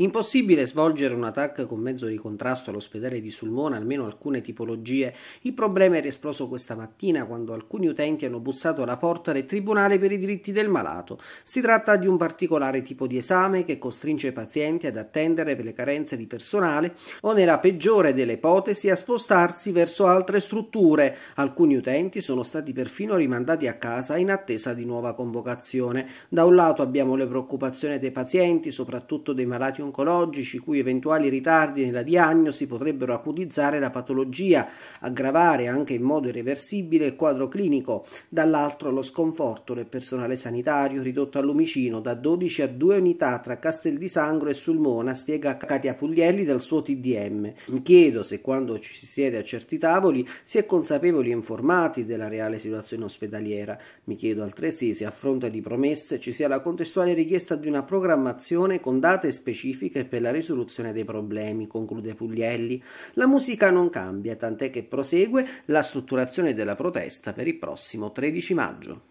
Impossibile svolgere un attacco con mezzo di contrasto all'ospedale di Sulmona, almeno alcune tipologie. Il problema era esploso questa mattina quando alcuni utenti hanno bussato alla porta del Tribunale per i diritti del malato. Si tratta di un particolare tipo di esame che costringe i pazienti ad attendere per le carenze di personale o nella peggiore delle ipotesi a spostarsi verso altre strutture. Alcuni utenti sono stati perfino rimandati a casa in attesa di nuova convocazione. Da un lato abbiamo le preoccupazioni dei pazienti, soprattutto dei malati oncologici cui eventuali ritardi nella diagnosi potrebbero acutizzare la patologia, aggravare anche in modo irreversibile il quadro clinico, dall'altro lo sconforto del personale sanitario ridotto al lumicino da 12 a 2 unità tra Castel di Sangro e Sulmona, spiega Katia Puglielli dal suo TDM. Mi chiedo se quando ci si siede a certi tavoli si è consapevoli e informati della reale situazione ospedaliera. Mi chiedo altresì se a fronte di promesse ci sia la contestuale richiesta di una programmazione con date specifiche modifiche per la risoluzione dei problemi, conclude Puglielli. La musica non cambia, tant'è che prosegue la strutturazione della protesta per il prossimo 13 maggio.